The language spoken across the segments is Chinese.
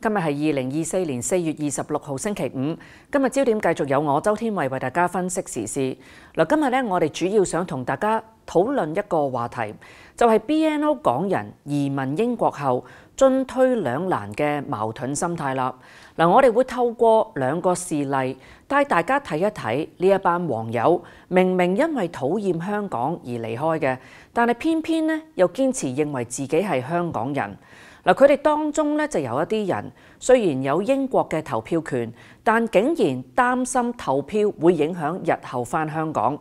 今日系二零二四年四月二十六号星期五。今日焦点继续有我周天伟为大家分析时事。嗱，今日咧，我哋主要想同大家讨论一个话题，就系 BNO 港人移民英国后进退两难嘅矛盾心态啦。嗱，我哋会透过两个事例带大家睇一睇呢一班网友明明因为讨厌香港而离开嘅，但系偏偏咧又坚持认为自己系香港人。嗱，佢哋當中咧就有一啲人，雖然有英國嘅投票權，但竟然擔心投票會影響日後翻香港。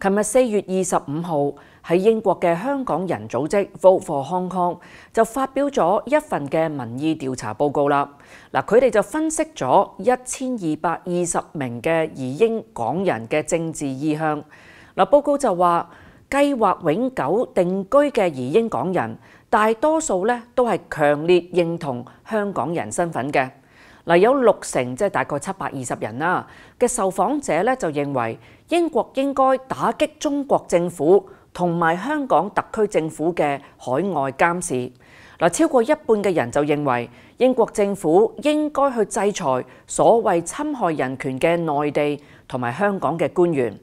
琴日四月二十五號喺英國嘅香港人組織 Kong 就發表咗一份嘅民意調查報告啦。嗱，佢哋就分析咗一千二百二十名嘅移英港人嘅政治意向。嗱，報告就話計劃永久定居嘅移英港人。大多數咧都係強烈認同香港人身份嘅，嗱有六成即係大概七百二十人啦嘅受訪者咧就認為英國應該打擊中國政府同埋香港特區政府嘅海外監視，嗱超過一半嘅人就認為英國政府應該去制裁所謂侵害人權嘅內地同埋香港嘅官員，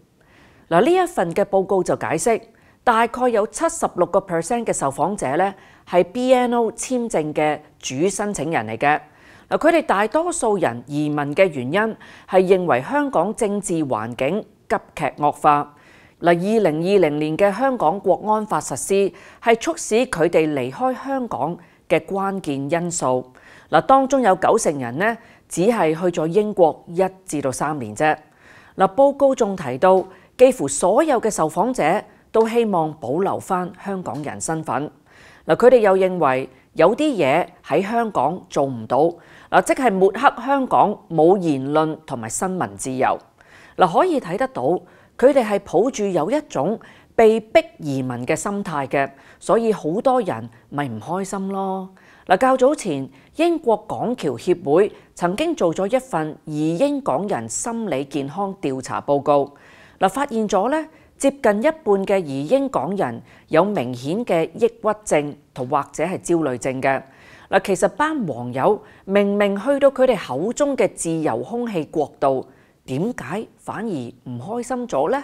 嗱呢一份嘅報告就解釋。大概有七十六個 percent 嘅受訪者咧，係 BNO 簽證嘅主申請人嚟嘅。嗱，佢哋大多數人移民嘅原因係認為香港政治環境急劇惡化。嗱，二零二零年嘅香港國安法實施係促使佢哋離開香港嘅關鍵因素。嗱，當中有九成人咧，只係去咗英國一至到三年啫。嗱，報告仲提到，幾乎所有嘅受訪者。都希望保留翻香港人身份。嗱，佢哋又認為有啲嘢喺香港做唔到，嗱，即係抹黑香港冇言論同埋新聞自由。嗱，可以睇得到，佢哋係抱住有一種被逼移民嘅心態嘅，所以好多人咪唔開心咯。嗱，較早前英國港橋協會曾經做咗一份移英港人心理健康調查報告，嗱，發現咗咧。接近一半嘅兒英港人有明顯嘅抑鬱症同或者係焦慮症嘅嗱，其實班網友明明去到佢哋口中嘅自由空氣國度，點解反而唔開心咗呢？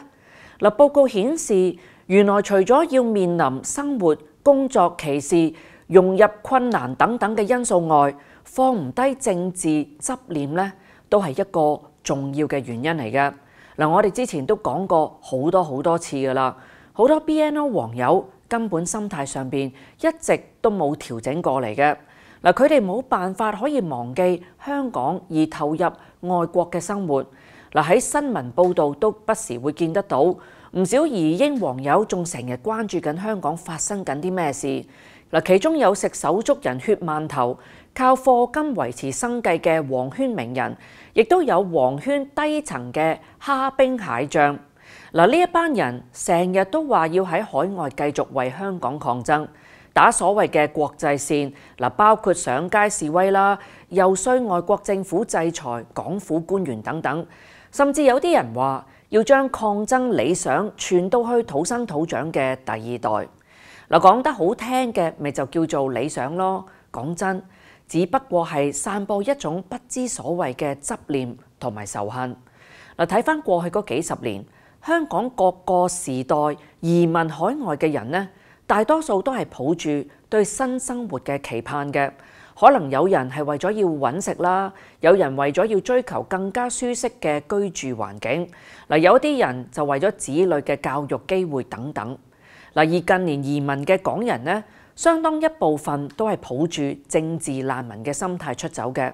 嗱，報告顯示，原來除咗要面臨生活、工作歧視、融入困難等等嘅因素外，放唔低政治執念咧，都係一個重要嘅原因嚟嘅。嗱，我哋之前都講過好多好多次噶啦，好多 BNO 黃友根本心態上邊一直都冇調整過嚟嘅。嗱，佢哋冇辦法可以忘記香港而投入外國嘅生活。嗱，喺新聞報道都不時會見得到，唔少疑英黃友仲成日關注緊香港發生緊啲咩事。嗱，其中有食手足人血饅頭、靠貨金維持生計嘅黃圈名人，亦都有黃圈低層嘅蝦兵蟹將。嗱，呢一班人成日都話要喺海外繼續為香港抗爭，打所謂嘅國際線。嗱，包括上街示威啦，又需外國政府制裁、港府官員等等，甚至有啲人話要將抗爭理想傳到去土生土長嘅第二代。嗱，講得好聽嘅，咪就叫做理想咯。講真，只不過係散播一種不知所謂嘅執念同埋仇恨。嗱，睇翻過去嗰幾十年，香港各個時代移民海外嘅人呢，大多數都係抱住對新生活嘅期盼嘅。可能有人係為咗要揾食啦，有人為咗要追求更加舒適嘅居住環境。嗱，有啲人就為咗子女嘅教育機會等等。嗱，而近年移民嘅港人咧，相當一部分都係抱住政治難民嘅心態出走嘅。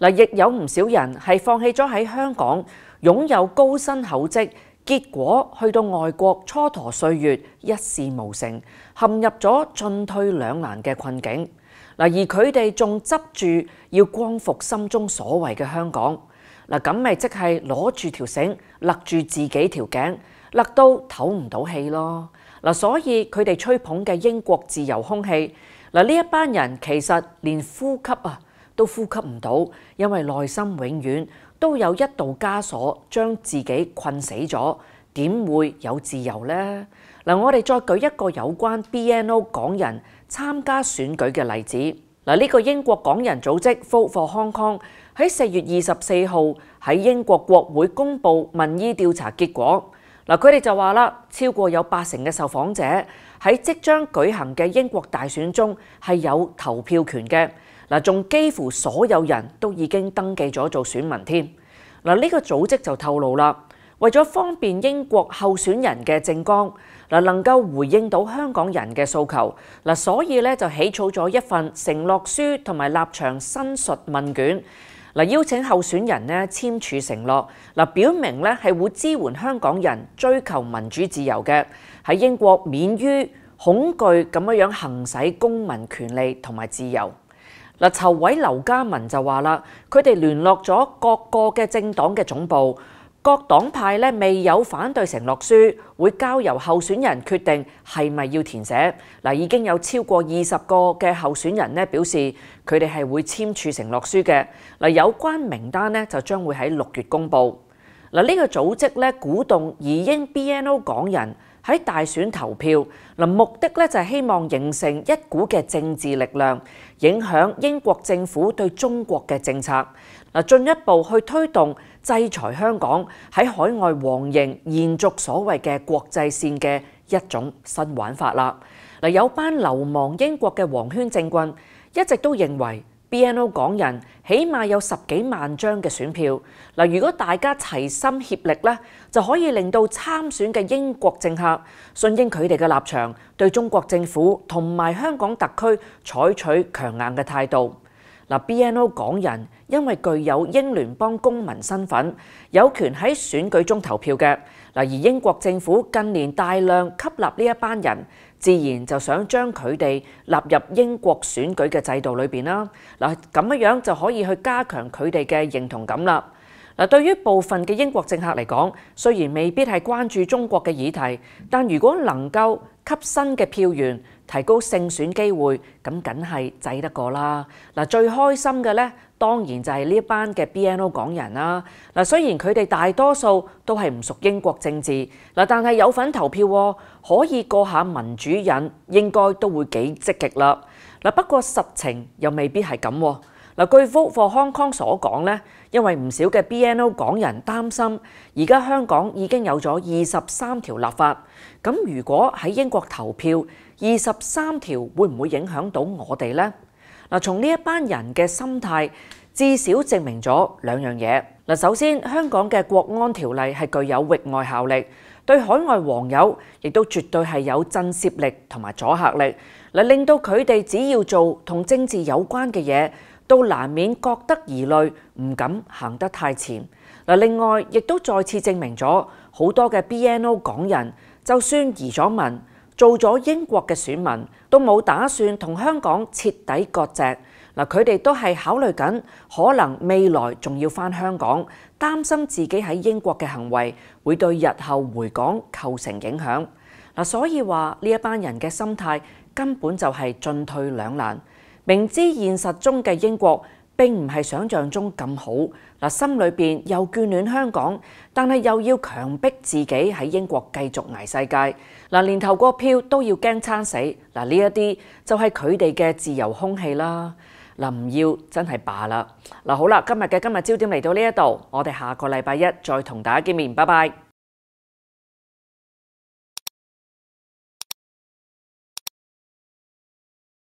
嗱，亦有唔少人係放棄咗喺香港擁有高薪厚職，結果去到外國蹉跎歲月，一事無成，陷入咗進退兩難嘅困境。嗱，而佢哋仲執住要光復心中所謂嘅香港，嗱咁咪即係攞住條繩勒住自己條頸，勒到唞唔到氣咯。嗱，所以佢哋吹捧嘅英國自由空氣，嗱呢一班人其實連呼吸啊都呼吸唔到，因為內心永遠都有一道枷鎖將自己困死咗，點會有自由呢？嗱，我哋再舉一個有關 BNO 港人參加選舉嘅例子。嗱，呢個英國港人組織 k o 康康喺四月二十四號喺英國國會公布民意調查結果。嗱，佢哋就話啦，超過有八成嘅受訪者喺即將舉行嘅英國大選中係有投票權嘅。嗱，仲幾乎所有人都已經登記咗做選民添。嗱，呢個組織就透露啦，為咗方便英國候選人嘅政綱，嗱能夠回應到香港人嘅訴求，嗱，所以咧就起草咗一份承諾書同埋立場申述問卷。嗱，邀請候選人咧簽署承諾，嗱，表明咧係會支援香港人追求民主自由嘅，喺英國免於恐懼咁樣樣行使公民權利同埋自由。嗱，籌委劉家文就話啦，佢哋聯絡咗各個嘅政黨嘅總部。各黨派咧未有反對承諾書，會交由候選人決定係咪要填寫。嗱，已經有超過二十個嘅候選人咧表示佢哋係會簽署承諾書嘅。嗱，有關名單咧就將會喺六月公布。嗱，呢個組織咧鼓動疑英 BNO 港人。喺大選投票嗱，目的咧就係希望形成一股嘅政治力量，影響英國政府對中國嘅政策，嗱，進一步去推動制裁香港喺海外王營延續所謂嘅國際線嘅一種新玩法啦。嗱，有班流亡英國嘅黃圈政棍一直都認為。BNO 港人起碼有十幾萬張嘅選票，嗱，如果大家齊心協力咧，就可以令到參選嘅英國政客信應佢哋嘅立場，對中國政府同埋香港特區採取強硬嘅態度。嗱，BNO 港人因為具有英聯邦公民身份，有權喺選舉中投票嘅，嗱，而英國政府近年大量吸納呢一班人。自然就想將佢哋納入英國選舉嘅制度裏邊啦。嗱，咁樣樣就可以去加強佢哋嘅認同感啦。嗱，對於部分嘅英國政客嚟講，雖然未必係關注中國嘅議題，但如果能夠吸新嘅票源。提高勝選機會，咁梗係制得過啦。嗱，最開心嘅咧，當然就係呢一班嘅 B N O 港人啦。嗱，雖然佢哋大多數都係唔屬英國政治嗱，但係有份投票可以過下民主，人，應該都會幾積極啦。嗱，不過實情又未必係咁嗱。據福 o g 康康所講咧，因為唔少嘅 B N O 港人擔心，而家香港已經有咗二十三條立法，咁如果喺英國投票。二十三條會唔會影響到我哋呢？嗱，從呢一班人嘅心態，至少證明咗兩樣嘢。嗱，首先香港嘅國安條例係具有域外效力，對海外黃友亦都絕對係有震攝力同埋阻嚇力，嗱，令到佢哋只要做同政治有關嘅嘢，都難免覺得疑慮，唔敢行得太前。嗱，另外亦都再次證明咗好多嘅 BNO 港人，就算移咗民。做咗英國嘅選民都冇打算同香港徹底割席，嗱佢哋都係考慮緊，可能未來仲要翻香港，擔心自己喺英國嘅行為會對日後回港構成影響，嗱所以話呢一班人嘅心態根本就係進退兩難，明知現實中嘅英國。并唔系想象中咁好嗱，心里边又眷恋香港，但系又要强迫自己喺英国继续捱世界嗱，连投個票都要惊撑死嗱，呢一啲就系佢哋嘅自由空气啦嗱，唔要真系罢啦嗱，好啦，今日嘅今日焦点嚟到呢一度，我哋下个礼拜一再同大家见面，拜拜。